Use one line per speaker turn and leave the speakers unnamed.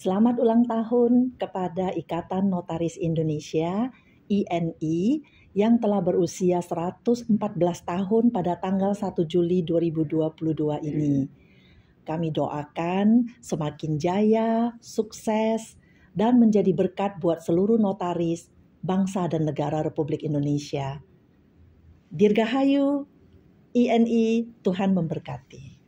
Selamat ulang tahun kepada Ikatan Notaris Indonesia INI yang telah berusia 114 tahun pada tanggal 1 Juli 2022 ini. Kami doakan semakin jaya, sukses, dan menjadi berkat buat seluruh notaris, bangsa dan negara Republik Indonesia. Dirgahayu, INI, Tuhan memberkati.